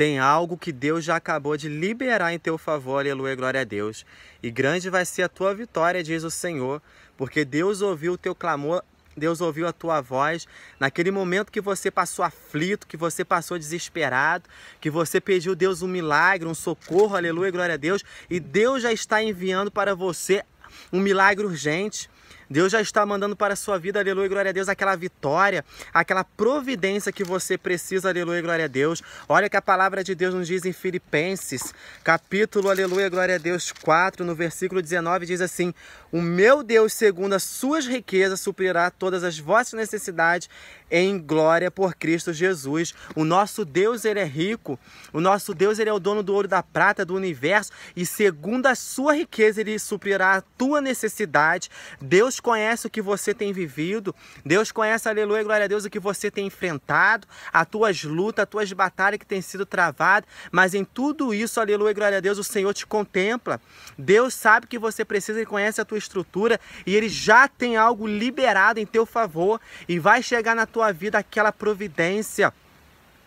Tem algo que Deus já acabou de liberar em teu favor, aleluia, glória a Deus. E grande vai ser a tua vitória, diz o Senhor, porque Deus ouviu o teu clamor, Deus ouviu a tua voz. Naquele momento que você passou aflito, que você passou desesperado, que você pediu Deus um milagre, um socorro, aleluia, glória a Deus. E Deus já está enviando para você um milagre urgente Deus já está mandando para a sua vida, aleluia, glória a Deus, aquela vitória, aquela providência que você precisa, aleluia, glória a Deus. Olha que a palavra de Deus nos diz em Filipenses, capítulo, aleluia, glória a Deus, 4, no versículo 19, diz assim: O meu Deus, segundo as suas riquezas, suprirá todas as vossas necessidades em glória por Cristo Jesus. O nosso Deus, ele é rico, o nosso Deus, ele é o dono do ouro da prata, do universo, e segundo a sua riqueza, ele suprirá a tua necessidade. Deus Deus conhece o que você tem vivido, Deus conhece, aleluia, glória a Deus, o que você tem enfrentado, as tuas lutas, as tuas batalhas que têm sido travadas, mas em tudo isso, aleluia, glória a Deus, o Senhor te contempla. Deus sabe que você precisa, Ele conhece a tua estrutura e Ele já tem algo liberado em teu favor e vai chegar na tua vida aquela providência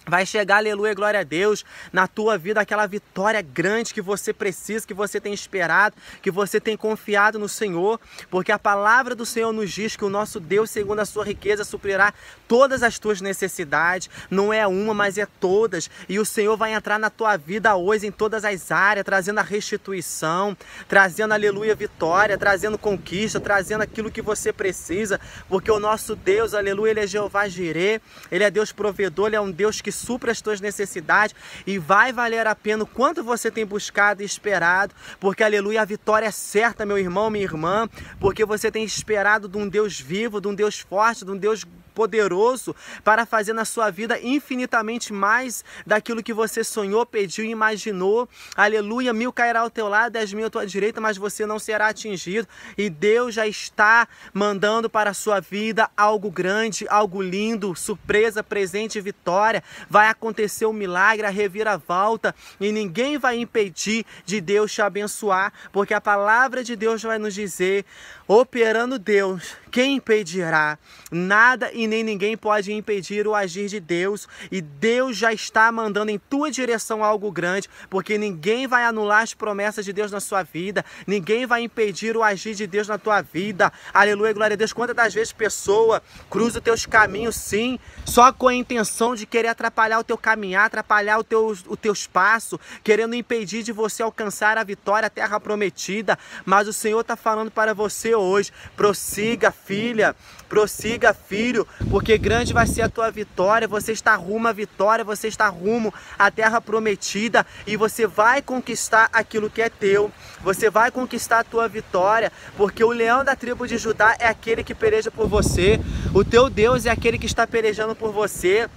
Vai chegar, aleluia, glória a Deus, na tua vida aquela vitória grande que você precisa, que você tem esperado, que você tem confiado no Senhor, porque a palavra do Senhor nos diz que o nosso Deus, segundo a sua riqueza, suprirá todas as tuas necessidades, não é uma, mas é todas, e o Senhor vai entrar na tua vida hoje em todas as áreas, trazendo a restituição, trazendo, aleluia, vitória, trazendo conquista, trazendo aquilo que você precisa, porque o nosso Deus, aleluia, ele é Jeová Jireh, ele é Deus provedor, ele é um Deus que supra as tuas necessidades e vai valer a pena o quanto você tem buscado e esperado, porque aleluia, a vitória é certa, meu irmão, minha irmã, porque você tem esperado de um Deus vivo, de um Deus forte, de um Deus poderoso para fazer na sua vida infinitamente mais daquilo que você sonhou, pediu e imaginou. Aleluia, mil cairá ao teu lado, dez mil à tua direita, mas você não será atingido. E Deus já está mandando para a sua vida algo grande, algo lindo, surpresa, presente e vitória vai acontecer o um milagre, a reviravolta, e ninguém vai impedir de Deus te abençoar, porque a palavra de Deus vai nos dizer: operando Deus, quem impedirá? Nada e nem ninguém pode impedir o agir de Deus, e Deus já está mandando em tua direção algo grande, porque ninguém vai anular as promessas de Deus na sua vida, ninguém vai impedir o agir de Deus na tua vida. Aleluia, glória a Deus. Quantas das vezes pessoa cruza os teus caminhos, sim, só com a intenção de querer atrapalhar o teu caminhar, atrapalhar o teu, o teu espaço, querendo impedir de você alcançar a vitória, a terra prometida, mas o Senhor está falando para você hoje. Prossiga, filha, prossiga, filho, porque grande vai ser a tua vitória. Você está rumo à vitória, você está rumo à terra prometida e você vai conquistar aquilo que é teu. Você vai conquistar a tua vitória, porque o leão da tribo de Judá é aquele que pereja por você. O teu Deus é aquele que está perejando por você.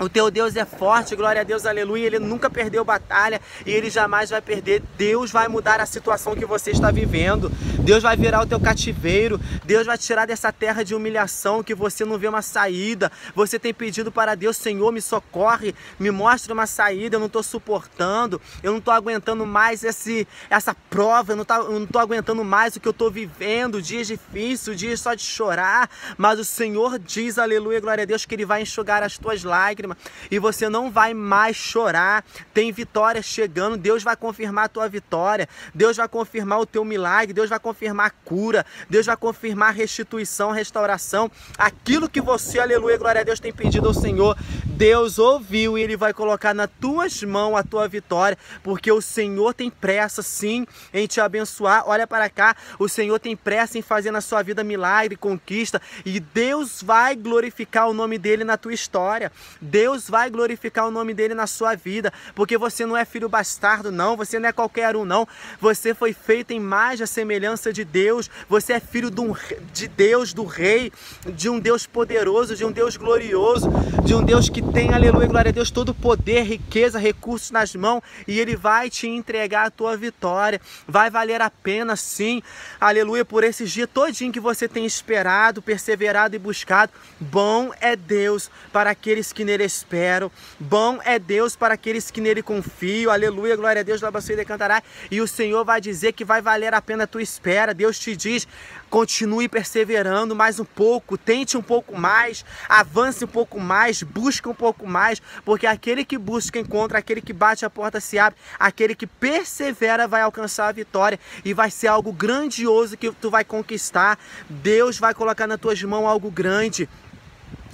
O teu Deus é forte, glória a Deus, aleluia. Ele nunca perdeu batalha e ele jamais vai perder. Deus vai mudar a situação que você está vivendo. Deus vai virar o teu cativeiro. Deus vai tirar dessa terra de humilhação que você não vê uma saída. Você tem pedido para Deus, Senhor, me socorre, me mostre uma saída. Eu não estou suportando, eu não estou aguentando mais esse, essa prova, eu não tá, estou aguentando mais o que eu estou vivendo. Dias difíceis, dias só de chorar. Mas o Senhor diz, aleluia, glória a Deus, que Ele vai enxugar as tuas lágrimas e você não vai mais chorar. Tem vitória chegando, Deus vai confirmar a tua vitória, Deus vai confirmar o teu milagre, Deus vai confirmar a cura, Deus vai confirmar a restituição, a restauração, aquilo que você, aleluia, glória a Deus, tem pedido ao Senhor. Deus ouviu e Ele vai colocar nas tuas mãos a tua vitória, porque o Senhor tem pressa, sim, em te abençoar. Olha para cá, o Senhor tem pressa em fazer na sua vida milagre, conquista, e Deus vai glorificar o nome dEle na tua história. Deus vai glorificar o nome dEle na sua vida, porque você não é filho bastardo, não, você não é qualquer um, não. Você foi feito em mais da semelhança de Deus, você é filho de, um, de Deus, do Rei, de um Deus poderoso, de um Deus glorioso, de um Deus que tem, aleluia, glória a Deus, todo poder, riqueza, recursos nas mãos e Ele vai te entregar a tua vitória. Vai valer a pena, sim, aleluia, por esse dia todinho que você tem esperado, perseverado e buscado. Bom é Deus para aqueles que nele esperam, bom é Deus para aqueles que nele confiam, aleluia, glória a Deus, labaçou e decantará. E o Senhor vai dizer que vai valer a pena a tua espera. Deus te diz, continue perseverando mais um pouco, tente um pouco mais, avance um pouco mais, busca um pouco mais, porque aquele que busca encontra, aquele que bate a porta se abre, aquele que persevera vai alcançar a vitória e vai ser algo grandioso que tu vai conquistar. Deus vai colocar nas tuas mãos algo grande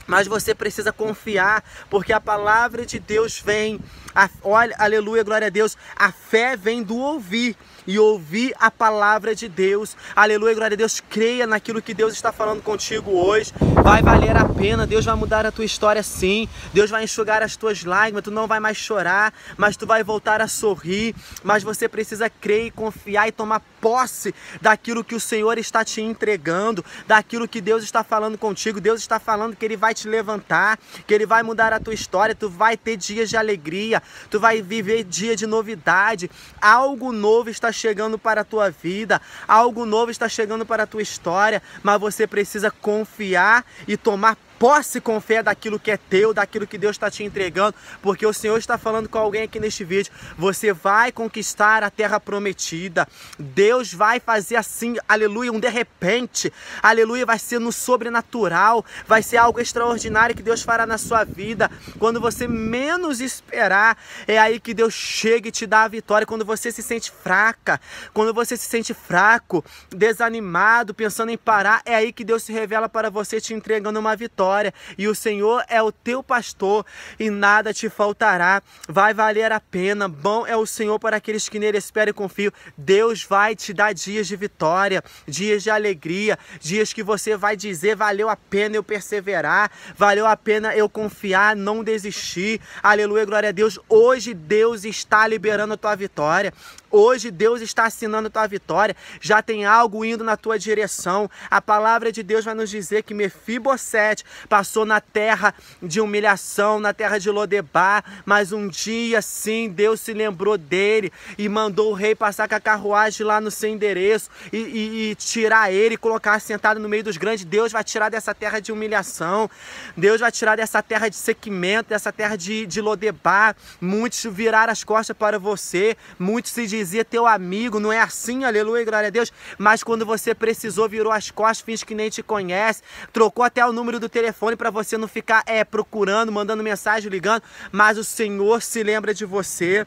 mas você precisa confiar, porque a palavra de Deus vem. A, olha, aleluia, glória a Deus. A fé vem do ouvir e ouvir a palavra de Deus. Aleluia, glória a Deus. Creia naquilo que Deus está falando contigo hoje. Vai valer a pena. Deus vai mudar a tua história sim. Deus vai enxugar as tuas lágrimas. Tu não vai mais chorar, mas tu vai voltar a sorrir. Mas você precisa crer e confiar e tomar posse daquilo que o Senhor está te entregando, daquilo que Deus está falando contigo. Deus está falando que ele vai te levantar, que ele vai mudar a tua história. Tu vai ter dias de alegria, tu vai viver dia de novidade. Algo novo está chegando para a tua vida, algo novo está chegando para a tua história, mas você precisa confiar e tomar posse com fé daquilo que é teu, daquilo que Deus está te entregando, porque o Senhor está falando com alguém aqui neste vídeo. Você vai conquistar a terra prometida. Deus vai fazer assim, aleluia, um de repente. Aleluia, vai ser no sobrenatural, vai ser algo extraordinário que Deus fará na sua vida. Quando você menos esperar, é aí que Deus chega e te dá a vitória. Quando você se sente fraca, quando você se sente fraco, desanimado, pensando em parar, é aí que Deus se revela para você te entregando uma vitória vitória, e o Senhor é o teu pastor, e nada te faltará. Vai valer a pena. Bom é o Senhor para aqueles que nele esperam e confiam. Deus vai te dar dias de vitória, dias de alegria, dias que você vai dizer: valeu a pena eu perseverar, valeu a pena eu confiar, não desistir. Aleluia, glória a Deus. Hoje Deus está liberando a tua vitória. Hoje Deus está assinando tua vitória, já tem algo indo na tua direção. A palavra de Deus vai nos dizer que Mefibosete passou na terra de humilhação, na terra de Lodebar, mas um dia sim Deus se lembrou dele e mandou o rei passar com a carruagem lá no seu endereço e, e, e tirar ele, e colocar sentado no meio dos grandes. Deus vai tirar dessa terra de humilhação, Deus vai tirar dessa terra de sequimento, dessa terra de, de Lodebar. Muitos viraram as costas para você, muitos se diziam dizia teu amigo, não é assim, aleluia, glória a Deus. Mas quando você precisou, virou as costas, finge que nem te conhece, trocou até o número do telefone para você não ficar é, procurando, mandando mensagem, ligando. Mas o Senhor se lembra de você.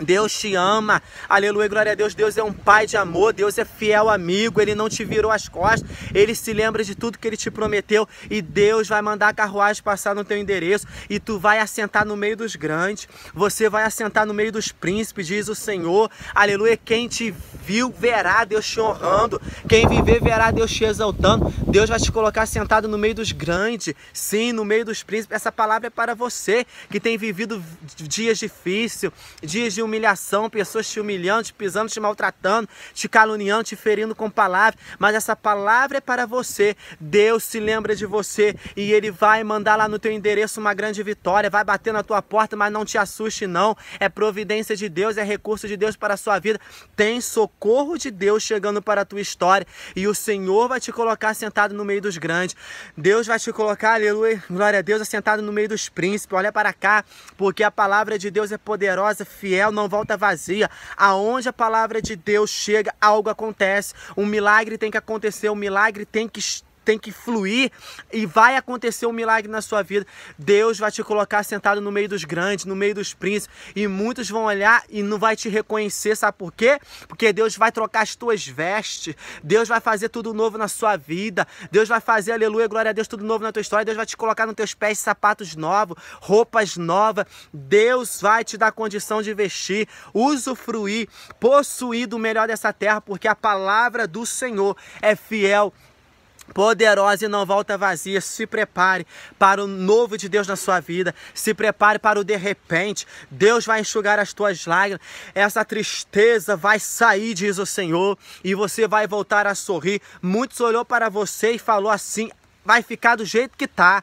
Deus te ama, aleluia, glória a Deus. Deus é um pai de amor, Deus é fiel amigo, ele não te virou as costas, ele se lembra de tudo que ele te prometeu e Deus vai mandar a carruagem passar no teu endereço e tu vai assentar no meio dos grandes, você vai assentar no meio dos príncipes, diz o Senhor, aleluia. Quem te viu verá Deus te honrando, quem viver verá Deus te exaltando. Deus vai te colocar sentado no meio dos grandes, sim, no meio dos príncipes. Essa palavra é para você que tem vivido dias difíceis, dias de humilhação, pessoas te humilhando, te pisando, te maltratando, te caluniando, te ferindo com palavras. mas essa palavra é para você. Deus se lembra de você e ele vai mandar lá no teu endereço uma grande vitória, vai bater na tua porta, mas não te assuste não. É providência de Deus, é recurso de Deus para a sua vida. Tem socorro de Deus chegando para a tua história e o Senhor vai te colocar sentado no meio dos grandes. Deus vai te colocar, aleluia, glória a Deus, assentado no meio dos príncipes. Olha para cá, porque a palavra de Deus é poderosa, fiel não volta vazia. Aonde a palavra de Deus chega, algo acontece. Um milagre tem que acontecer, um milagre tem que estar tem que fluir e vai acontecer um milagre na sua vida. Deus vai te colocar sentado no meio dos grandes, no meio dos príncipes, e muitos vão olhar e não vai te reconhecer, sabe por quê? Porque Deus vai trocar as tuas vestes, Deus vai fazer tudo novo na sua vida, Deus vai fazer, aleluia, glória a Deus, tudo novo na tua história, Deus vai te colocar nos teus pés sapatos novos, roupas novas, Deus vai te dar condição de vestir, usufruir, possuir do melhor dessa terra, porque a palavra do Senhor é fiel poderosa e não volta vazia. Se prepare para o novo de Deus na sua vida. Se prepare para o de repente. Deus vai enxugar as tuas lágrimas. Essa tristeza vai sair, diz o Senhor, e você vai voltar a sorrir. Muitos olhou para você e falou assim: vai ficar do jeito que tá.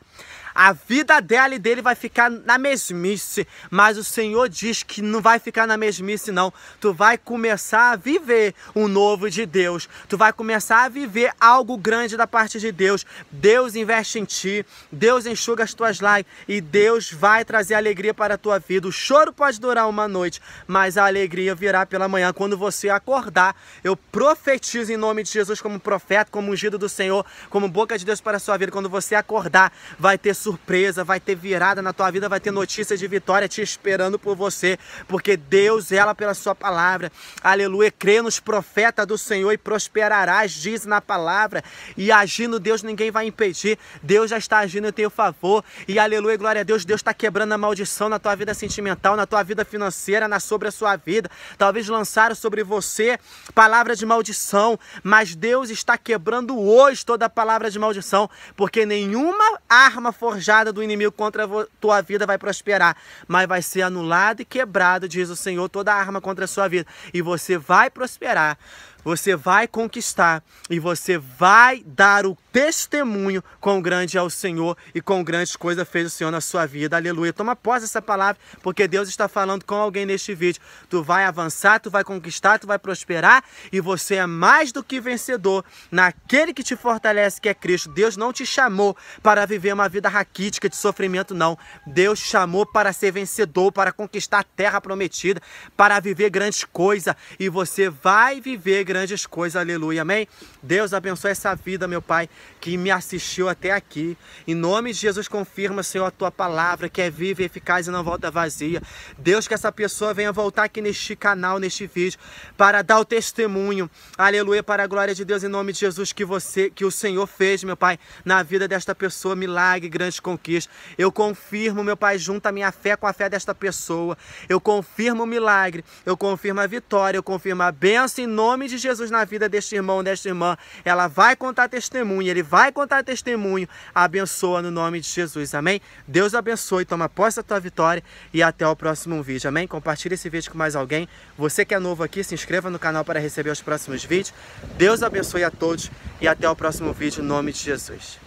A vida dela e dele vai ficar na mesmice, mas o Senhor diz que não vai ficar na mesmice não. Tu vai começar a viver o novo de Deus. Tu vai começar a viver algo grande da parte de Deus. Deus investe em ti, Deus enxuga as tuas lágrimas e Deus vai trazer alegria para a tua vida. O choro pode durar uma noite, mas a alegria virá pela manhã quando você acordar. Eu profetizo em nome de Jesus como profeta, como ungido do Senhor, como boca de Deus para a sua vida. Quando você acordar, vai ter surpresa surpresa, vai ter virada na tua vida, vai ter notícia de vitória te esperando por você, porque Deus, ela pela sua palavra, aleluia, crê nos profetas do Senhor e prosperarás, diz na palavra, e agindo Deus ninguém vai impedir, Deus já está agindo em teu favor, e aleluia, glória a Deus, Deus está quebrando a maldição na tua vida sentimental, na tua vida financeira, na sobre a sua vida, talvez lançaram sobre você palavra de maldição, mas Deus está quebrando hoje toda a palavra de maldição, porque nenhuma arma forjada forjada do inimigo contra a tua vida vai prosperar, mas vai ser anulada e quebrada, diz o Senhor, toda arma contra a sua vida. E você vai prosperar, você vai conquistar e você vai dar o testemunho quão grande é o Senhor e quão grandes coisas fez o Senhor na sua vida. Aleluia. Toma posse dessa palavra, porque Deus está falando com alguém neste vídeo. Tu vai avançar, tu vai conquistar, tu vai prosperar e você é mais do que vencedor naquele que te fortalece, que é Cristo. Deus não te chamou para viver uma vida raquítica de sofrimento, não. Deus te chamou para ser vencedor, para conquistar a terra prometida, para viver grandes coisas e você vai viver grandes coisas. Aleluia. Amém? Deus abençoe essa vida, meu Pai que me assistiu até aqui. Em nome de Jesus, confirma, Senhor, a tua palavra que é viva e eficaz e não volta vazia. Deus, que essa pessoa venha voltar aqui neste canal, neste vídeo, para dar o testemunho. Aleluia, para a glória de Deus, em nome de Jesus, que você, que o Senhor fez, meu Pai, na vida desta pessoa, milagre, grande conquista. Eu confirmo, meu Pai, junto a minha fé com a fé desta pessoa. Eu confirmo o milagre, eu confirmo a vitória, eu confirmo a bênção em nome de Jesus na vida deste irmão, desta irmã. Ela vai contar testemunha ele vai contar testemunho. Abençoa no nome de Jesus, amém? Deus abençoe, toma posse da tua vitória e até o próximo vídeo, amém? Compartilha esse vídeo com mais alguém. Você que é novo aqui, se inscreva no canal para receber os próximos vídeos. Deus abençoe a todos e até o próximo vídeo, em nome de Jesus.